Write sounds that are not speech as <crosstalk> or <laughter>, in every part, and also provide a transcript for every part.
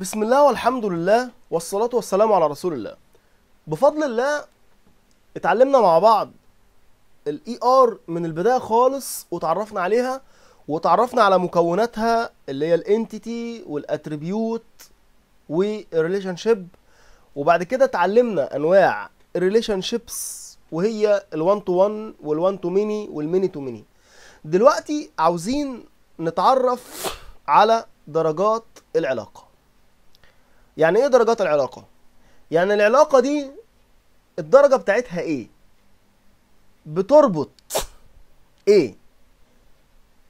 بسم الله والحمد لله والصلاة والسلام على رسول الله بفضل الله اتعلمنا مع بعض الاي ار e من البداية خالص وتعرفنا عليها وتعرفنا على مكوناتها اللي هي الانتيتي والاتريبيوت والريليشن شيب وبعد كده اتعلمنا انواع الريليشن شيبس وهي ال1 تو 1 وال1 تو ميني والميني تو ميني دلوقتي عاوزين نتعرف على درجات العلاقه يعني ايه درجات العلاقه يعني العلاقه دي الدرجه بتاعتها ايه بتربط ايه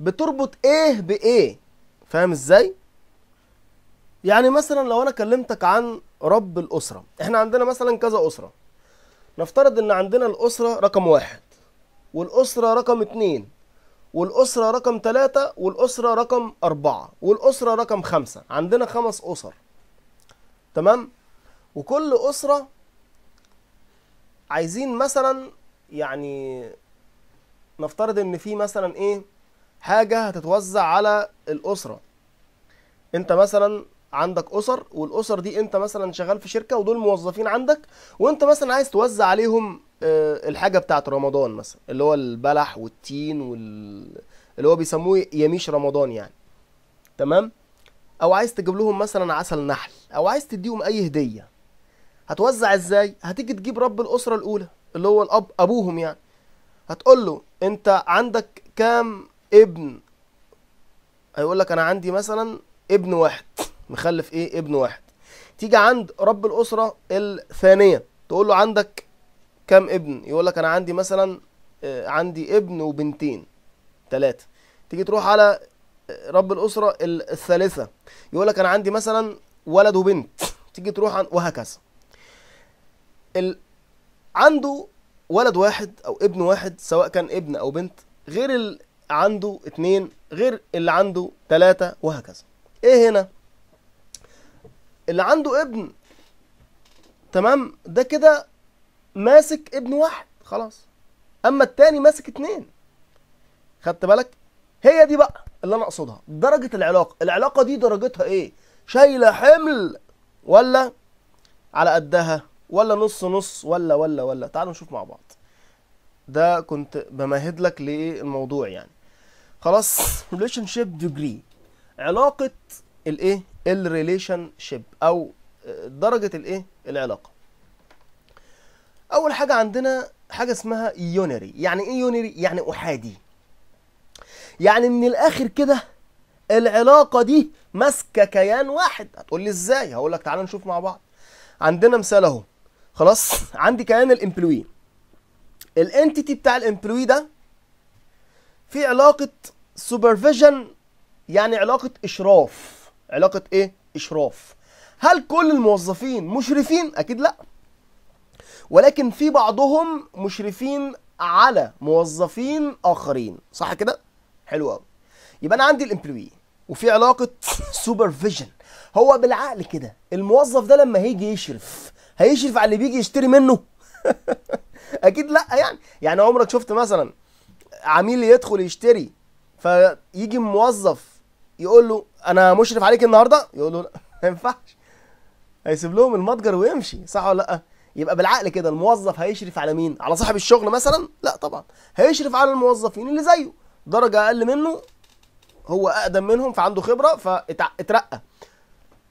بتربط ايه بايه فاهم ازاي يعني مثلا لو انا كلمتك عن رب الاسره احنا عندنا مثلا كذا اسره نفترض ان عندنا الاسره رقم واحد والاسره رقم اتنين والاسره رقم تلاته والاسره رقم اربعه والاسره رقم خمسه عندنا خمس اسر تمام وكل اسره عايزين مثلا يعني نفترض ان في مثلا ايه حاجه هتتوزع على الاسره انت مثلا عندك اسر والاسر دي انت مثلا شغال في شركه ودول موظفين عندك وانت مثلا عايز توزع عليهم آه، الحاجه بتاعت رمضان مثلا اللي هو البلح والتين وال اللي هو بيسموه يميش رمضان يعني تمام او عايز تجيب لهم مثلا عسل نحل او عايز تديهم اي هديه هتوزع ازاي هتيجي تجيب رب الاسره الاولى اللي هو الاب ابوهم يعني هتقول له انت عندك كام ابن هيقول لك انا عندي مثلا ابن واحد مخلف ايه ابن واحد تيجي عند رب الاسره الثانيه تقول له عندك كام ابن يقول لك انا عندي مثلا آه، عندي ابن وبنتين ثلاثه تيجي تروح على رب الاسره الثالثه يقول لك انا عندي مثلا ولد وبنت تيجي تروح عن وهكذا ال... عنده ولد واحد او ابن واحد سواء كان ابن او بنت غير اللي عنده اتنين غير اللي عنده تلاتة وهكذا ايه هنا اللي عنده ابن تمام ده كده ماسك ابن واحد خلاص اما التاني ماسك اتنين خدت بالك هي دي بقى اللي انا اقصدها درجه العلاقه العلاقه دي درجتها ايه شايله حمل ولا على قدها ولا نص نص ولا ولا ولا تعالوا نشوف مع بعض ده كنت بمهد لك للموضوع يعني خلاص ريليشن شيب ديجري علاقه الايه الريليشن شيب او درجه الايه العلاقه اول حاجه عندنا حاجه اسمها يونري يعني ايه يونري يعني احادي يعني من الاخر كده العلاقه دي ماسكه كيان واحد هتقول لي ازاي هقول لك تعالى نشوف مع بعض عندنا مثال اهو خلاص عندي كيان الامبلوي الانتيتي بتاع الامبلوي ده في علاقه سوبرفيجن يعني علاقه اشراف علاقه ايه اشراف هل كل الموظفين مشرفين اكيد لا ولكن في بعضهم مشرفين على موظفين اخرين صح كده حلو قوي يبقى انا عندي الامبلوي وفي علاقه سوبرفيجن هو بالعقل كده الموظف ده لما هيجي يشرف هيشرف على اللي بيجي يشتري منه <laughs> اكيد لا يعني يعني عمرك شفت مثلا عميل يدخل يشتري فيجي موظف يقول له انا مشرف عليك النهارده يقول له لا ما ينفعش هيسيب لهم المتجر ويمشي صح ولا لا يبقى بالعقل كده الموظف هيشرف على مين على صاحب الشغل مثلا لا طبعا هيشرف على الموظفين اللي زيه درجه اقل منه هو اقدم منهم فعنده خبره فاترقى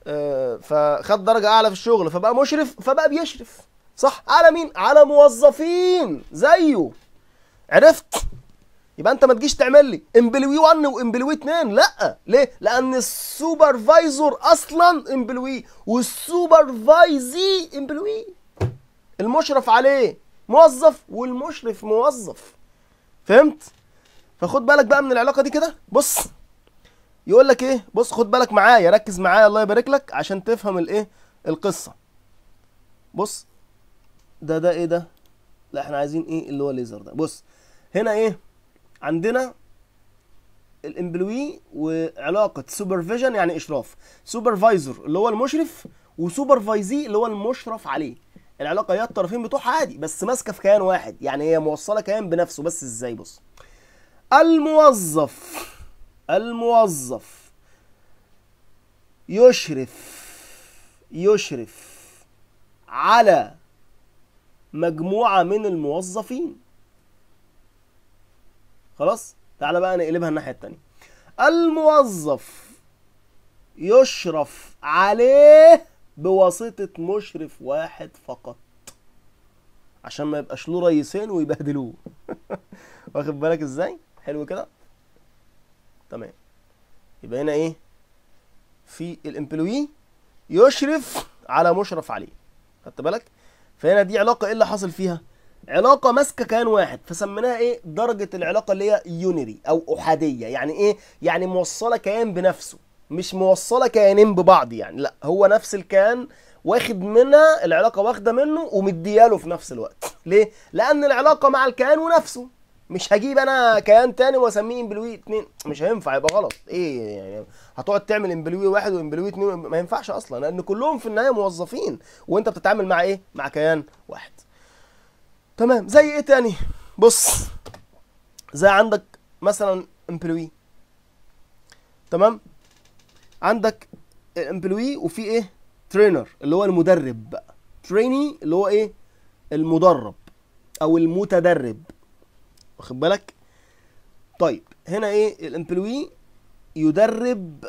آه، فخد درجه اعلى في الشغل فبقى مشرف فبقى بيشرف صح على مين على موظفين زيه عرفت يبقى انت ما تجيش تعمل لي امبلوي 1 وامبلوي 2 لا ليه لان السوبرفايزر اصلا امبلوي والسوبرفايزي امبلوي المشرف عليه موظف والمشرف موظف فهمت فخد بالك بقى من العلاقه دي كده بص يقول لك ايه بص خد بالك معايا ركز معايا الله يبارك لك عشان تفهم الايه القصه بص ده ده ايه ده لا احنا عايزين ايه اللي هو الليزر ده بص هنا ايه عندنا الامبلوي وعلاقه سوبرفيجن يعني اشراف سوبرفايزر اللي هو المشرف وسوبرفايزي اللي هو المشرف عليه العلاقه هي الطرفين بتوعها عادي بس ماسكه في كيان واحد يعني هي موصله كيان بنفسه بس ازاي بص الموظف الموظف يشرف يشرف على مجموعة من الموظفين خلاص تعالى بقى نقلبها الناحية التانية الموظف يشرف عليه بواسطة مشرف واحد فقط عشان ما يبقاش له رئيسين ويبهدلوه <laughs> واخد بالك ازاي حلو كده تمام يبقى هنا ايه في الامبلوي يشرف على مشرف عليه خدت بالك فهنا دي علاقه ايه اللي حاصل فيها علاقه ماسكه كيان واحد فسميناها ايه درجه العلاقه اللي هي يونري او احاديه يعني ايه يعني موصله كيان بنفسه مش موصله كيانين ببعض يعني لا هو نفس الكيان واخد منها العلاقه واخده منه ومدياله في نفس الوقت ليه لان العلاقه مع الكيان ونفسه مش هجيب انا كيان تاني واسميه امبلوي اتنين مش هينفع يبقى غلط ايه يعني هتقعد تعمل امبلوي واحد وامبلوي اتنين ما ينفعش اصلا لان كلهم في النهايه موظفين وانت بتتعامل مع ايه مع كيان واحد تمام زي ايه تاني بص زي عندك مثلا امبلوي تمام عندك امبلوي وفي ايه ترينر اللي هو المدرب بقى تريني اللي هو ايه المدرب او المتدرب واخد بالك طيب هنا ايه الامبلوي يدرب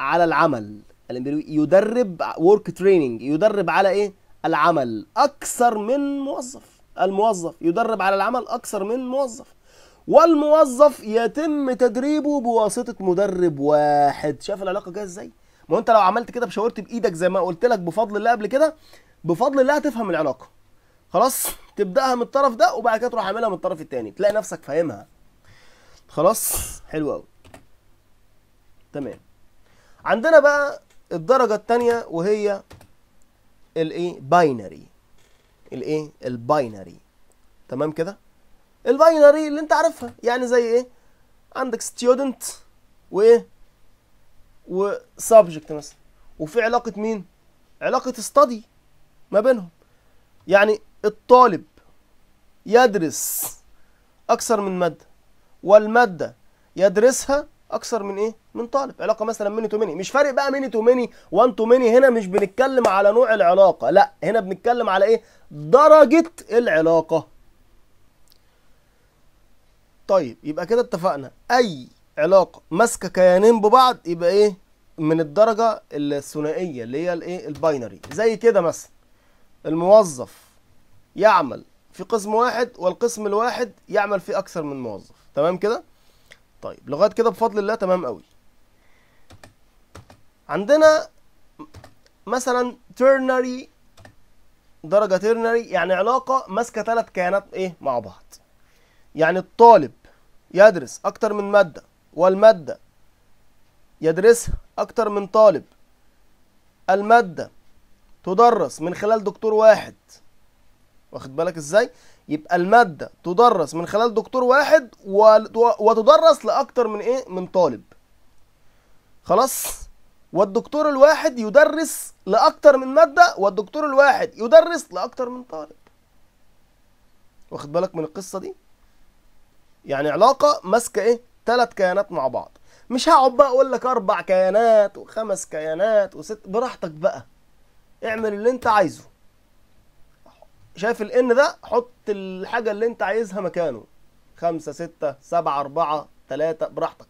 على العمل الامبلوي يدرب ورك تريننج يدرب على ايه العمل اكثر من موظف الموظف يدرب على العمل اكثر من موظف والموظف يتم تدريبه بواسطه مدرب واحد شايف العلاقه جايه ازاي ما انت لو عملت كده بشاورت بايدك زي ما قلت لك بفضل الله قبل كده بفضل الله هتفهم العلاقه خلاص تبداها من الطرف ده وبعد كده تروح عاملها من الطرف الثاني تلاقي نفسك فاهمها خلاص حلو قوي تمام عندنا بقى الدرجه الثانيه وهي الايه باينري الايه الباينري تمام كده الباينري اللي انت عارفها يعني زي ايه عندك ستودنت وايه وسبجكت مثلا وفي علاقه مين علاقه استدي ما بينهم يعني الطالب يدرس أكثر من مادة والمادة يدرسها أكثر من إيه؟ من طالب علاقة مثلا ميني تو ميني مش فارق بقى ميني تو ميني وان تو ميني هنا مش بنتكلم على نوع العلاقة لا هنا بنتكلم على إيه؟ درجة العلاقة طيب يبقى كده اتفقنا أي علاقة ماسكة كيانين ببعض يبقى إيه؟ من الدرجة الثنائية اللي هي الإيه؟ الباينري زي كده مثلا الموظف يعمل في قسم واحد والقسم الواحد يعمل فيه اكثر من موظف تمام كده طيب لغايه كده بفضل الله تمام قوي عندنا مثلا ترنري درجه ترنري يعني علاقه ماسكه ثلاث كيانات ايه مع بعض يعني الطالب يدرس اكتر من ماده والماده يدرسها اكتر من طالب الماده تدرس من خلال دكتور واحد واخد بالك ازاي يبقى الماده تدرس من خلال دكتور واحد وتدرس لاكتر من ايه من طالب خلاص والدكتور الواحد يدرس لاكتر من ماده والدكتور الواحد يدرس لاكتر من طالب واخد بالك من القصه دي يعني علاقه ماسكه ايه ثلاث كيانات مع بعض مش هقعد بقى اقول لك اربع كيانات وخمس كيانات وست براحتك بقى اعمل اللي انت عايزه شايف الان ده حط الحاجه اللي انت عايزها مكانه خمسة ستة سبعة أربعة ثلاثة براحتك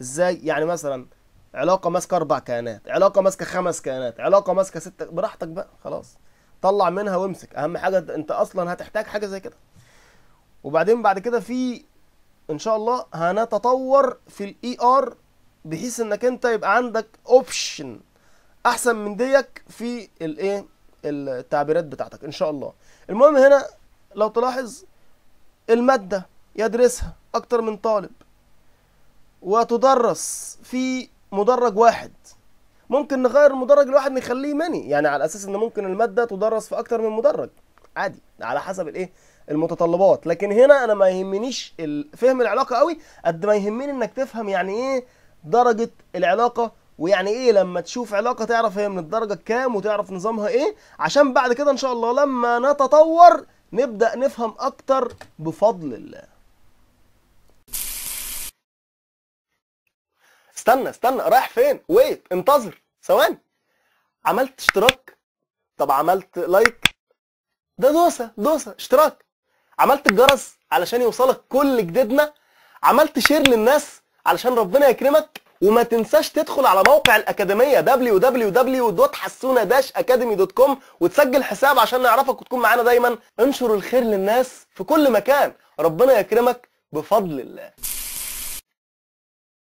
ازاي يعني مثلا علاقه ماسكه اربع كيانات علاقه ماسكه خمس كيانات علاقه ماسكه ستة براحتك بقى خلاص طلع منها وامسك اهم حاجه انت اصلا هتحتاج حاجه زي كده وبعدين بعد كده في ان شاء الله هنتطور في الاي ار e بحيث انك انت يبقى عندك اوبشن احسن من ديك في الايه التعبيرات بتاعتك ان شاء الله المهم هنا لو تلاحظ المادة يدرسها اكتر من طالب وتدرس في مدرج واحد ممكن نغير المدرج الواحد نخليه مني يعني على اساس ان ممكن المادة تدرس في اكتر من مدرج عادي على حسب الايه المتطلبات لكن هنا انا ما يهمنيش فهم العلاقة قوي قد ما يهمني انك تفهم يعني ايه درجة العلاقة ويعني ايه لما تشوف علاقه تعرف هي من الدرجه كام وتعرف نظامها ايه عشان بعد كده ان شاء الله لما نتطور نبدا نفهم اكتر بفضل الله استنى استنى رايح فين ويت انتظر ثواني عملت اشتراك طب عملت لايك ده دوسه دوسه اشتراك عملت الجرس علشان يوصلك كل جديدنا عملت شير للناس علشان ربنا يكرمك وما تنساش تدخل على موقع الاكاديميه www.حسونه-academy.com وتسجل حساب عشان نعرفك وتكون معانا دايما انشر الخير للناس في كل مكان ربنا يكرمك بفضل الله